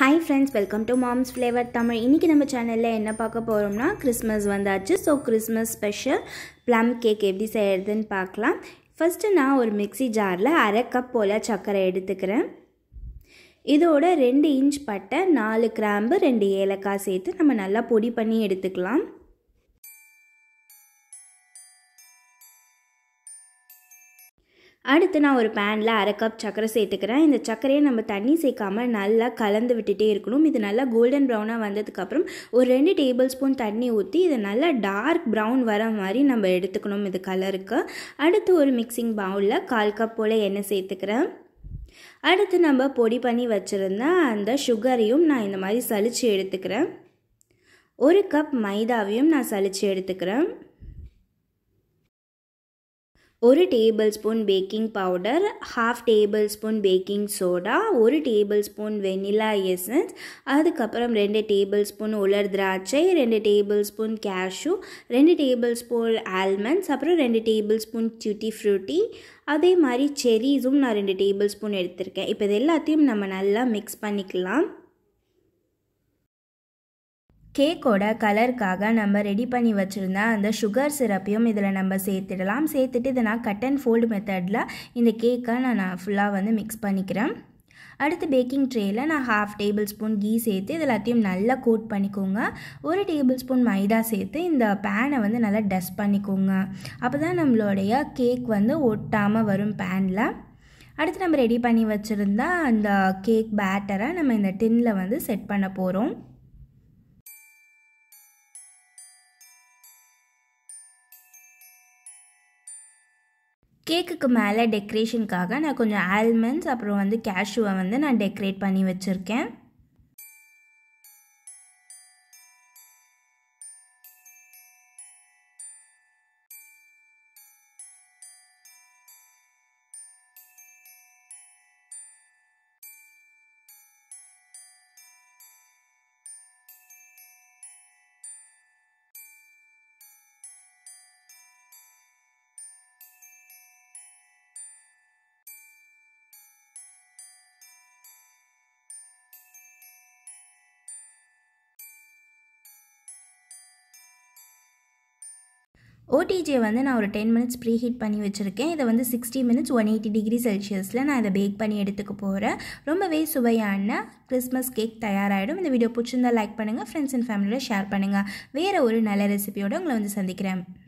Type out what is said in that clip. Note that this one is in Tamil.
hi friends welcome to moms flavor Tamil இன்றைக்கி நம்ம சேனலில் என்ன பார்க்க போகிறோம்னா கிறிஸ்மஸ் வந்தாச்சு so Christmas special plum cake எப்படி செய்கிறதுன்னு பார்க்கலாம் ஃபஸ்ட்டு நான் ஒரு மிக்சி ஜாரில் அரை கப் போல் சர்க்கரை எடுத்துக்கிறேன் இதோட ரெண்டு இன்ச் பட்டை நாலு கிராம்பு ரெண்டு ஏலக்காய் சேர்த்து நம்ம நல்லா பொடி பண்ணி எடுத்துக்கலாம் அடுத்து நான் ஒரு பேனில் அரை கப் சர்க்கரை சேர்த்துக்கிறேன் இந்த சர்க்கரையை நம்ம தண்ணி சேர்க்காமல் நல்லா கலந்து விட்டுட்டே இருக்கணும் இது நல்லா கோல்டன் ப்ரௌனாக வந்ததுக்கப்புறம் ஒரு ரெண்டு டேபிள் ஸ்பூன் தண்ணி ஊற்றி இதை நல்லா டார்க் ப்ரௌன் வர மாதிரி நம்ம எடுத்துக்கணும் இது கலருக்கு அடுத்து ஒரு மிக்சிங் பவுலில் கால் கப் போல் எண்ணெய் சேர்த்துக்கிறேன் அடுத்து நம்ம பொடி பண்ணி வச்சுருந்த அந்த சுகரையும் நான் இந்த மாதிரி சளிச்சு எடுத்துக்கிறேன் ஒரு கப் மைதாவையும் நான் சளிச்சு எடுத்துக்கிறேன் ஒரு tablespoon baking powder half tablespoon baking soda ஒரு டேபிள் ஸ்பூன் வெனிலா எசன்ஸ் அதுக்கப்புறம் ரெண்டு டேபிள் ஸ்பூன் உலர் திராட்சை ரெண்டு டேபிள் ஸ்பூன் கேஷ்யூ ரெண்டு டேபிள் ஸ்பூன் ஆல்மண்ட்ஸ் அப்புறம் ரெண்டு டேபிள் ஸ்பூன் சுட்டி ஃப்ரூட்டி அதே மாதிரி செரீஸும் நான் ரெண்டு டேபிள் ஸ்பூன் எடுத்திருக்கேன் இப்போ இது எல்லாத்தையும் நம்ம நல்லா மிக்ஸ் பண்ணிக்கலாம் கேக்கோட கலருக்காக நம்ம ரெடி பண்ணி வச்சுருந்த அந்த சுகர் சிரப்பையும் இதில் நம்ம சேர்த்துடலாம் சேர்த்துட்டு இதை நான் கட் அண்ட் ஃபோல்டு மெத்தடில் இந்த கேக்கை நான் நான் ஃபுல்லாக வந்து மிக்ஸ் பண்ணிக்கிறேன் அடுத்து பேக்கிங் ட்ரேயில் நான் ஹாஃப் டேபிள் ஸ்பூன் கீ சேர்த்து இது எல்லாத்தையும் நல்லா கோட் பண்ணிக்கோங்க ஒரு டேபிள் ஸ்பூன் மைதா சேர்த்து இந்த பேனை வந்து நல்லா டஸ்ட் பண்ணிக்கோங்க அப்போ தான் நம்மளுடைய கேக் வந்து ஒட்டாமல் வரும் பேனில் அடுத்து நம்ம ரெடி பண்ணி வச்சுருந்தா அந்த கேக் பேட்டரை நம்ம இந்த டின்னில் வந்து செட் பண்ண போகிறோம் கேக்குக்கு மேலே டெக்கரேஷனுக்காக நான் கொஞ்சம் ஆல்மண்ட்ஸ் அப்புறம் வந்து கேஷுவை வந்து நான் டெக்கரேட் பண்ணி வச்சுருக்கேன் ஓடிஜியை வந்து நான் ஒரு டென் மினிட்ஸ் ப்ரீ ஹீட் பண்ணி வச்சுருக்கேன் இதை வந்து sixty minutes one eighty degree செல்சியஸில் நான் இதை பேக் பண்ணி எடுத்துக்க போகிறேன் ரொம்பவே சுவையான கிறிஸ்மஸ் கேக் தயாராகிடும் இந்த வீடியோ பிடிச்சிருந்தா லைக் பண்ணுங்கள் ஃப்ரெண்ட்ஸ் அண்ட் ஃபேமிலியோட ஷேர் பண்ணுங்கள் வேறு ஒரு நல்ல ரெசிபியோடு உங்களை வந்து சந்திக்கிறேன்